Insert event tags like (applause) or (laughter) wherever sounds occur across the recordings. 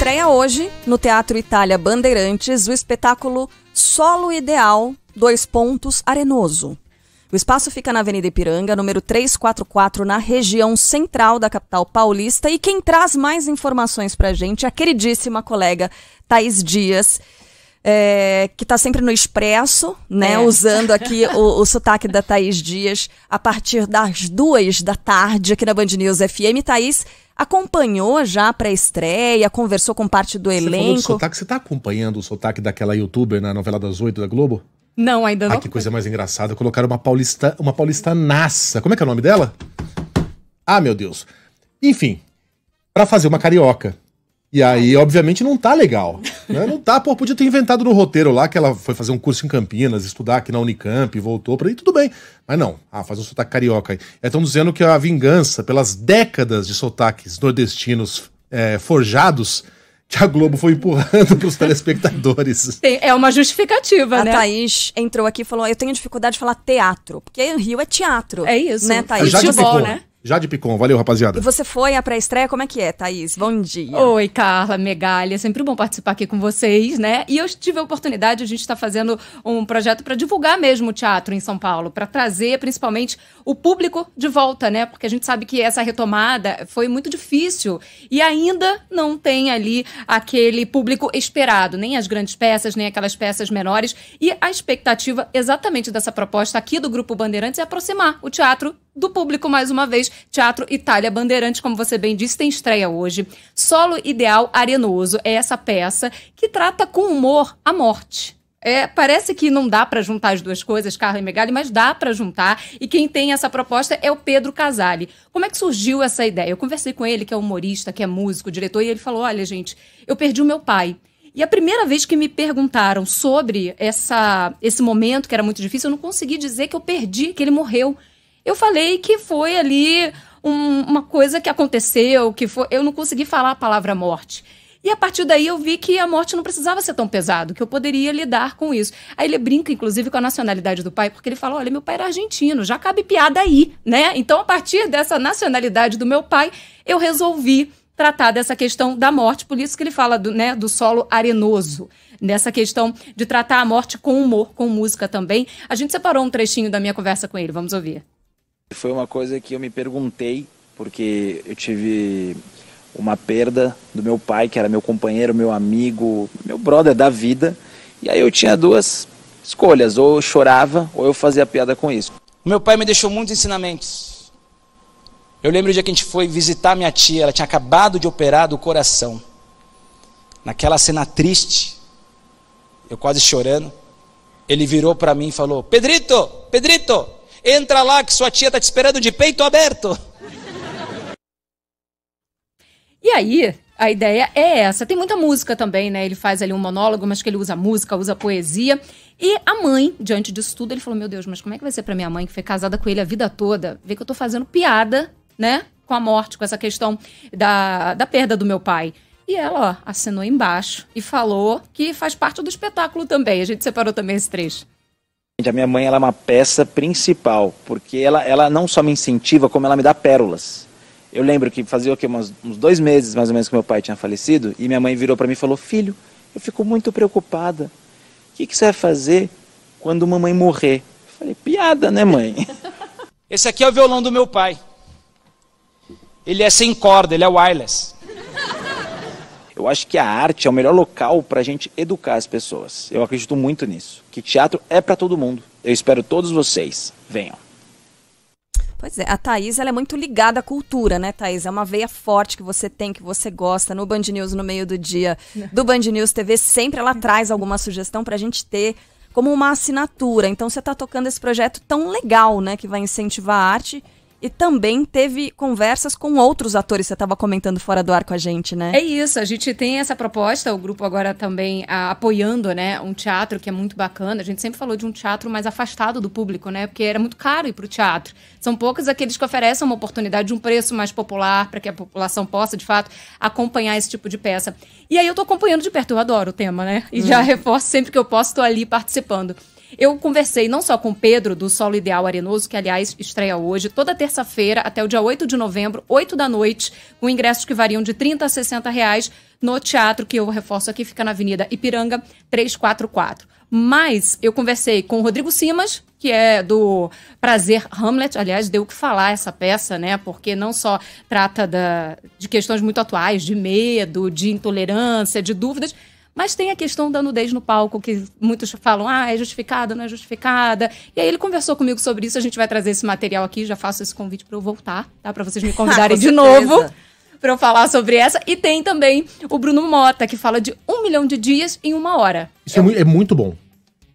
Estreia hoje, no Teatro Itália Bandeirantes, o espetáculo Solo Ideal, dois pontos, Arenoso. O espaço fica na Avenida Ipiranga, número 344, na região central da capital paulista. E quem traz mais informações para a gente é a queridíssima colega Thaís Dias, é, que está sempre no Expresso, né? É. Usando aqui (laughs) o, o sotaque da Thaís Dias a partir das duas da tarde aqui na Band News FM. Thaís, acompanhou já a pré-estreia, conversou com parte do você elenco. Sotaque, você está acompanhando o sotaque daquela youtuber na novela das oito da Globo? Não, ainda não. Ah, que coisa mais engraçada. Colocaram uma paulista, uma paulistanaça. Como é que é o nome dela? Ah, meu Deus. Enfim, para fazer uma carioca. E aí, obviamente, não tá legal. Né? Não tá, pô, podia ter inventado no roteiro lá que ela foi fazer um curso em Campinas, estudar aqui na Unicamp, voltou para aí, tudo bem. Mas não, ah, faz um sotaque carioca aí. Estão dizendo que a vingança pelas décadas de sotaques nordestinos é, forjados que a Globo foi empurrando (laughs) para os telespectadores. é uma justificativa, a né? A Thaís entrou aqui e falou: Eu tenho dificuldade de falar teatro, porque o Rio é teatro. É isso. Né, Thaís? Futebol, né? Jade Picon, valeu, rapaziada. E você foi à pré-estreia, como é que é, Thaís? Bom dia. Oi, Carla, Megalha, é sempre bom participar aqui com vocês, né? E eu tive a oportunidade, a gente está fazendo um projeto para divulgar mesmo o teatro em São Paulo, para trazer principalmente o público de volta, né? Porque a gente sabe que essa retomada foi muito difícil e ainda não tem ali aquele público esperado, nem as grandes peças, nem aquelas peças menores. E a expectativa exatamente dessa proposta aqui do Grupo Bandeirantes é aproximar o teatro do público mais uma vez. Teatro Itália Bandeirante, como você bem disse, tem estreia hoje. Solo Ideal Arenoso é essa peça que trata com humor a morte. É, parece que não dá para juntar as duas coisas, Carla e Megali, mas dá para juntar. E quem tem essa proposta é o Pedro Casale. Como é que surgiu essa ideia? Eu conversei com ele, que é humorista, que é músico, diretor, e ele falou: Olha, gente, eu perdi o meu pai. E a primeira vez que me perguntaram sobre essa, esse momento que era muito difícil, eu não consegui dizer que eu perdi, que ele morreu. Eu falei que foi ali um, uma coisa que aconteceu, que foi. Eu não consegui falar a palavra morte. E a partir daí eu vi que a morte não precisava ser tão pesado, que eu poderia lidar com isso. Aí ele brinca, inclusive, com a nacionalidade do pai, porque ele fala: olha, meu pai era argentino, já cabe piada aí, né? Então, a partir dessa nacionalidade do meu pai, eu resolvi tratar dessa questão da morte, por isso que ele fala do, né, do solo arenoso, nessa questão de tratar a morte com humor, com música também. A gente separou um trechinho da minha conversa com ele, vamos ouvir. Foi uma coisa que eu me perguntei, porque eu tive uma perda do meu pai, que era meu companheiro, meu amigo, meu brother da vida. E aí eu tinha duas escolhas, ou eu chorava, ou eu fazia piada com isso. Meu pai me deixou muitos ensinamentos. Eu lembro o dia que a gente foi visitar minha tia, ela tinha acabado de operar do coração. Naquela cena triste, eu quase chorando, ele virou para mim e falou: Pedrito, Pedrito, Entra lá que sua tia está te esperando de peito aberto. E aí, a ideia é essa. Tem muita música também, né? Ele faz ali um monólogo, mas que ele usa música, usa poesia. E a mãe, diante disso tudo, ele falou: Meu Deus, mas como é que vai ser pra minha mãe, que foi casada com ele a vida toda, ver que eu tô fazendo piada, né? Com a morte, com essa questão da, da perda do meu pai. E ela, ó, assinou embaixo e falou que faz parte do espetáculo também. A gente separou também esse trecho a minha mãe ela é uma peça principal, porque ela, ela não só me incentiva, como ela me dá pérolas. Eu lembro que fazia o quê? Uns, uns dois meses, mais ou menos, que meu pai tinha falecido, e minha mãe virou para mim e falou, filho, eu fico muito preocupada. O que, que você vai fazer quando mamãe morrer? Eu falei, piada, né mãe? (laughs) Esse aqui é o violão do meu pai. Ele é sem corda, ele é wireless. Eu acho que a arte é o melhor local para a gente educar as pessoas. Eu acredito muito nisso. Que teatro é para todo mundo. Eu espero todos vocês. Venham. Pois é, a Thaís ela é muito ligada à cultura, né, Thaís? É uma veia forte que você tem, que você gosta. No Band News, no meio do dia, do Band News TV, sempre ela traz alguma sugestão para a gente ter como uma assinatura. Então, você está tocando esse projeto tão legal, né, que vai incentivar a arte e também teve conversas com outros atores. Você estava comentando fora do ar com a gente, né? É isso. A gente tem essa proposta. O grupo agora também a, apoiando, né? Um teatro que é muito bacana. A gente sempre falou de um teatro mais afastado do público, né? Porque era muito caro ir para o teatro. São poucos aqueles que oferecem uma oportunidade de um preço mais popular para que a população possa, de fato, acompanhar esse tipo de peça. E aí eu estou acompanhando de perto. Eu adoro o tema, né? E hum. já (laughs) reforço sempre que eu posso, estou ali participando. Eu conversei não só com o Pedro, do Solo Ideal Arenoso, que, aliás, estreia hoje, toda terça-feira, até o dia 8 de novembro, 8 da noite, com ingressos que variam de 30 a 60 reais no teatro, que eu reforço aqui, fica na Avenida Ipiranga 344. Mas eu conversei com o Rodrigo Simas, que é do Prazer Hamlet. Aliás, deu o que falar essa peça, né? Porque não só trata da, de questões muito atuais, de medo, de intolerância, de dúvidas, mas tem a questão da nudez no palco, que muitos falam, ah, é justificada, não é justificada. E aí ele conversou comigo sobre isso, a gente vai trazer esse material aqui, já faço esse convite para eu voltar, tá? Para vocês me (laughs) convidarem de novo (laughs) para eu falar sobre essa. E tem também o Bruno Mota, que fala de um milhão de dias em uma hora. Isso é, é muito bom.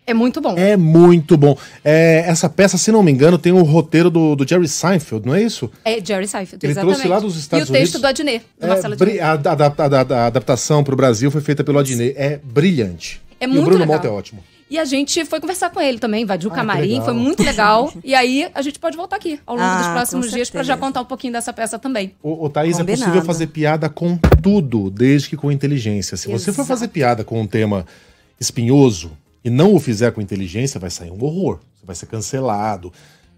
É muito bom. É muito bom. É, essa peça, se não me engano, tem o um roteiro do, do, Jerry Seinfeld, não é isso? É, Jerry Seinfeld, Ele exatamente. trouxe lá dos Estados Unidos. E o texto Unidos. do Adnet, do é, Marcelo Adnet. A, a, a, a adaptação para o Brasil foi feita pelo Adnet. É brilhante. É e muito o Bruno legal. é ótimo. E a gente foi conversar com ele também, invadiu o ah, camarim, foi muito legal. e aí a gente pode voltar aqui ao longo ah, dos próximos dias para já contar um pouquinho dessa peça também. O, o Thaís, é Combinado. é possível fazer piada com tudo, desde que com inteligência. Se Exato. você for fazer piada com um tema espinhoso, e não o fizer com inteligência, vai sair um horror. Você vai ser cancelado.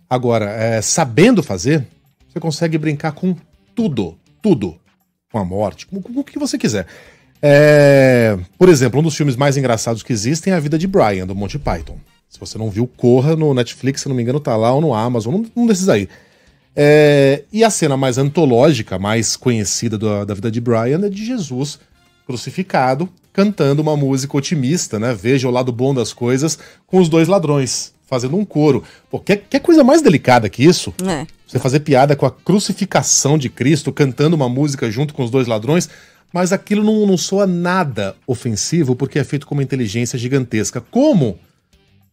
Agora, é, sabendo fazer, você consegue brincar com tudo. Tudo. Com a morte, com, com o que você quiser. É, por exemplo, um dos filmes mais engraçados que existem é A Vida de Brian, do Monty Python. Se você não viu, corra no Netflix, se não me engano, tá lá, ou no Amazon, um desses aí. É, e a cena mais antológica, mais conhecida da vida de Brian, é de Jesus crucificado cantando uma música otimista, né? Veja o lado bom das coisas com os dois ladrões, fazendo um coro. Pô, que, coisa mais delicada que isso? É. Você fazer piada com a crucificação de Cristo, cantando uma música junto com os dois ladrões, mas aquilo não, não soa nada ofensivo porque é feito com uma inteligência gigantesca. Como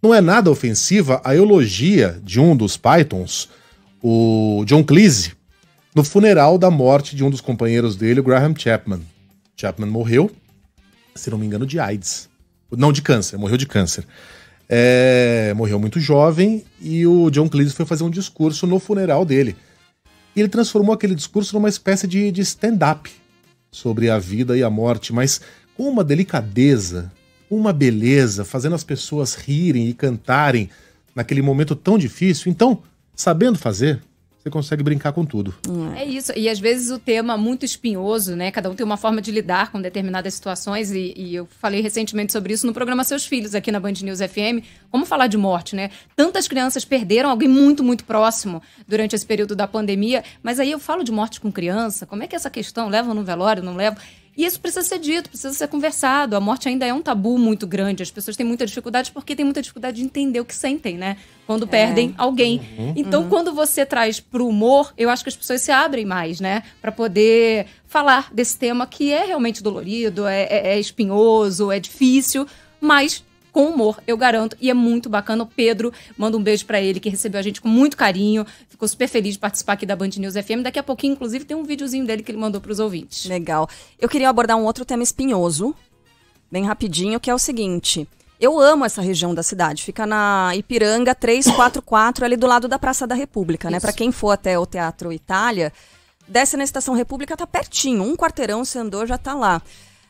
não é nada ofensiva a elogia de um dos Pythons, o John Cleese, no funeral da morte de um dos companheiros dele, o Graham Chapman. Chapman morreu se não me engano, de AIDS. Não, de câncer, morreu de câncer. É, morreu muito jovem e o John Cleese foi fazer um discurso no funeral dele. E ele transformou aquele discurso numa espécie de, de stand-up sobre a vida e a morte, mas com uma delicadeza, uma beleza, fazendo as pessoas rirem e cantarem naquele momento tão difícil. Então, sabendo fazer, você consegue brincar com tudo. É. é isso. E às vezes o tema é muito espinhoso, né? Cada um tem uma forma de lidar com determinadas situações. E, e, eu falei recentemente sobre isso no programa Seus Filhos, aqui na Band News FM. Como falar de morte, né? Tantas crianças perderam alguém muito, muito próximo durante esse período da pandemia. Mas aí eu falo de morte com criança. Como é que é essa questão? leva no velório, não leva? E isso precisa ser dito, precisa ser conversado. A morte ainda é um tabu muito grande. As pessoas têm muita dificuldade porque têm muita dificuldade de entender o que sentem, né? Quando é. perdem alguém. Uhum. Então, uhum. quando você traz pro humor, eu acho que as pessoas se abrem mais, né? Para poder falar desse tema que é realmente dolorido, é, é, é espinhoso, é difícil, mas com humor, eu garanto, e é muito bacana. O Pedro, manda um beijo para ele, que recebeu a gente com muito carinho, ficou super feliz de participar aqui da Band News FM. Daqui a pouquinho, inclusive, tem um videozinho dele que ele mandou pros ouvintes. Legal. Eu queria abordar um outro tema espinhoso, bem rapidinho, que é o seguinte. Eu amo essa região da cidade. Fica na Ipiranga 344, ali do lado da Praça da República, né? Isso. né? Para quem for até o Teatro Itália, desce na Estação República, tá pertinho. Um quarteirão você andou, já tá lá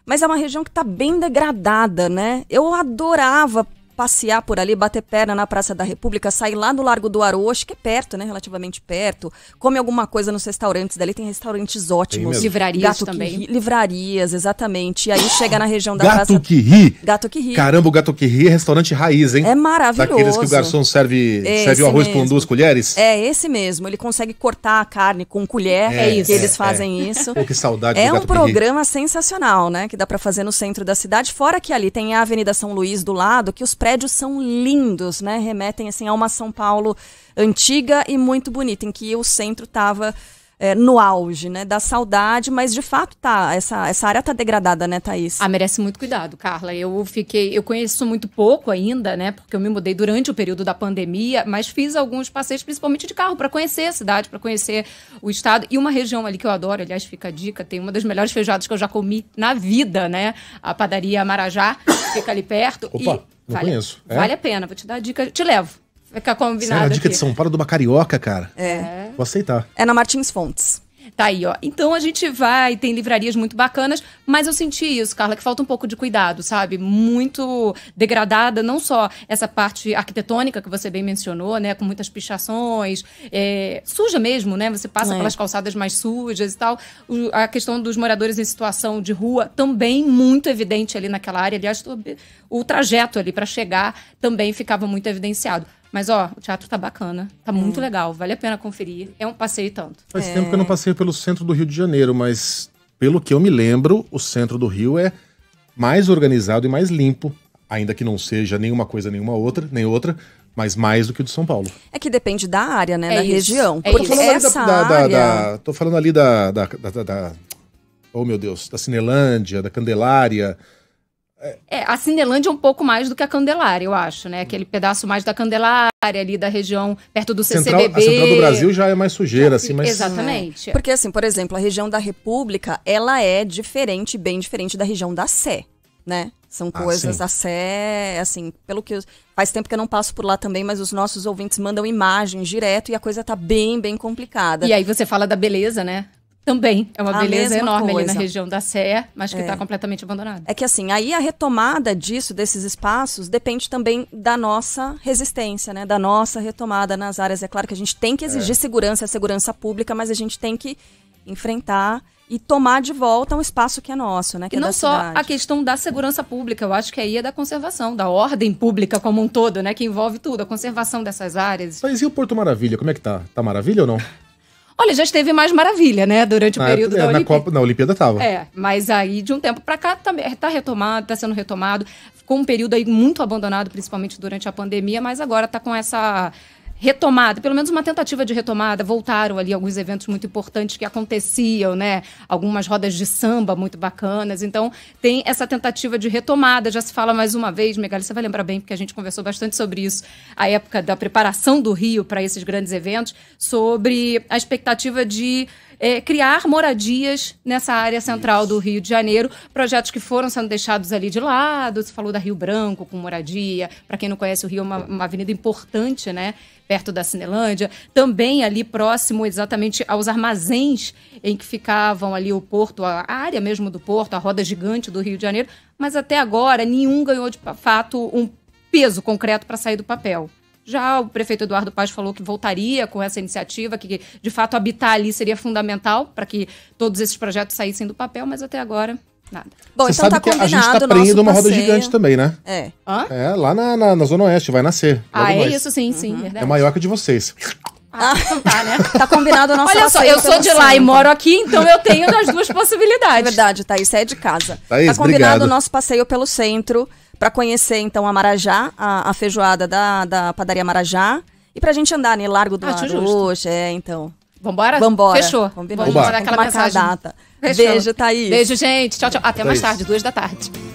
mas é uma região que está bem degradada, né? Eu adorava passear por ali, bater perna na Praça da República, sair lá no Largo do Arocho, que é perto, né? Relativamente perto. Come alguma coisa nos restaurantes dali, tem restaurantes ótimos. Tem livrarias gato também. Ri, livrarias, exatamente. E aí chega na região da gato Praça... Gato que ri? Gato que ri. Caramba, o Gato que ri é restaurante raiz, hein? É maravilhoso. Daqueles que o garçom serve, serve o arroz mesmo. com duas colheres? É, esse mesmo. Ele consegue cortar a carne com colher, é, é isso. eles é, é. fazem é. isso. Pô, que saudade É um programa sensacional, né? Que dá para fazer no centro da cidade. Fora que ali tem a Avenida São Luís do lado, que os prédios são lindos, né? Remetem assim a uma São Paulo antiga e muito bonita, em que o centro estava é, no auge, né? Da saudade, mas de fato tá. Essa, essa área tá degradada, né, Thaís? Ah, merece muito cuidado, Carla. Eu fiquei, eu conheço muito pouco ainda, né? Porque eu me mudei durante o período da pandemia, mas fiz alguns passeios, principalmente de carro, para conhecer a cidade, para conhecer o estado. E uma região ali que eu adoro, aliás, fica a dica, tem uma das melhores feijoadas que eu já comi na vida, né? A padaria Marajá, fica ali perto. Opa. Não vale, conheço. É? Vale a pena, vou te dar a dica, te levo. Vai ficar combinado. Sério, a dica aqui. de São Paulo é de uma carioca, cara. É. Vou aceitar. É na Martins Fontes. Tá aí, ó. Então a gente vai, tem livrarias muito bacanas, mas eu senti isso, Carla, que falta um pouco de cuidado, sabe? Muito degradada, não só essa parte arquitetônica que você bem mencionou, né? Com muitas pichações, é, suja mesmo, né? Você passa é. pelas calçadas mais sujas e tal. O, a questão dos moradores em situação de rua também muito evidente ali naquela área. Aliás, o trajeto ali para chegar também ficava muito evidenciado. Mas, ó, o teatro tá bacana. Tá hum. muito legal. Vale a pena conferir. É um passeio tanto. Faz é... tempo que eu não passeio pelo centro do Rio de Janeiro, mas pelo que eu me lembro, o centro do Rio é mais organizado e mais limpo. Ainda que não seja nenhuma coisa, nenhuma outra, nem outra, mas mais do que o de São Paulo. É que depende da área, né? É da isso. região. É tô, falando Essa da, área... da, tô falando ali da, da, da, da. Oh, meu Deus, da Cinelândia, da Candelária. É. a Cinelândia é um pouco mais do que a Candelária, eu acho, né? Aquele pedaço mais da Candelária ali da região perto do central, A central do Brasil já é mais sujeira, assim, mas... Exatamente. Porque, assim, por exemplo, a região da República, ela é diferente, bem diferente da região da Sé, né? São ah, coisas ah, a sé, assim, pelo que eu, faz tempo que eu não passo por lá também, mas os nossos ouvintes mandam imagens direto e a coisa tá bem, bem complicada. E aí você fala da beleza, né? também é uma a beleza enorme coisa. ali na região da Sé, mas que está é. Tá completamente abandonada. É que assim, aí a retomada disso, desses espaços, depende também da nossa resistência, né? Da nossa retomada nas áreas. É claro que a gente tem que exigir é. segurança, a segurança pública, mas a gente tem que enfrentar e tomar de volta um espaço que é nosso, né? Que e é não só cidade. a questão da segurança pública, eu acho que aí é da conservação, da ordem pública como um todo, né? Que envolve tudo, a conservação dessas áreas. Mas e o Porto Maravilha, como é que tá? Tá maravilha ou não? Olha, já esteve mais maravilha, né? Durante o na, ah, período é, da Olimpíada. Na, Copa, na Olimpíada tava. É, mas aí de um tempo para cá também tá, é, tá retomado, tá sendo retomado. Ficou um período aí muito abandonado, principalmente durante a pandemia, mas agora tá com essa retomada, pelo menos uma tentativa de retomada. Voltaram ali alguns eventos muito importantes que aconteciam, né? Algumas rodas de samba muito bacanas. Então, tem essa tentativa de retomada. Já se fala mais uma vez, Megal, você vai lembrar bem, porque a gente conversou bastante sobre isso, a época da preparação do Rio para esses grandes eventos, sobre a expectativa de é, criar moradias nessa área central Isso. do Rio de Janeiro, projetos que foram sendo deixados ali de lado. Você falou da Rio Branco com moradia. Para quem não conhece, o Rio é uma, uma avenida importante, né? perto da Cinelândia, também ali próximo exatamente aos armazéns em que ficavam ali o porto, a área mesmo do porto, a roda gigante do Rio de Janeiro, mas até agora nenhum ganhou de fato um peso concreto para sair do papel. Já o prefeito Eduardo Paz falou que voltaria com essa iniciativa, que de fato habitar ali seria fundamental para que todos esses projetos saíssem do papel, mas até agora Nada. Bom, Você então sabe tá que a gente está prendendo uma roda gigante também, né? É. Hã? É, lá na, na, na Zona Oeste, vai nascer. Ah, é mais. isso sim, sim. Uhum. Verdade. É maior que de vocês. Ah, então tá, né? (laughs) tá combinado o nosso Olha só, eu sou de lá e moro aqui, então eu tenho as duas (laughs) possibilidades. Verdade, Thaís, é de casa. Thaís, tá combinado obrigado. o nosso passeio pelo centro para conhecer então a Marajá, a, a feijoada da, da padaria Marajá. E pra gente andar, né? Largo do ah, Laroche, é, então. Vambora? Vambora. Fechou. Combinado. Vamos mandar aquela mensagem. Data. Fechou. Beijo, Thaís. Beijo, gente. Tchau, tchau. Até Thaís. mais tarde, duas da tarde.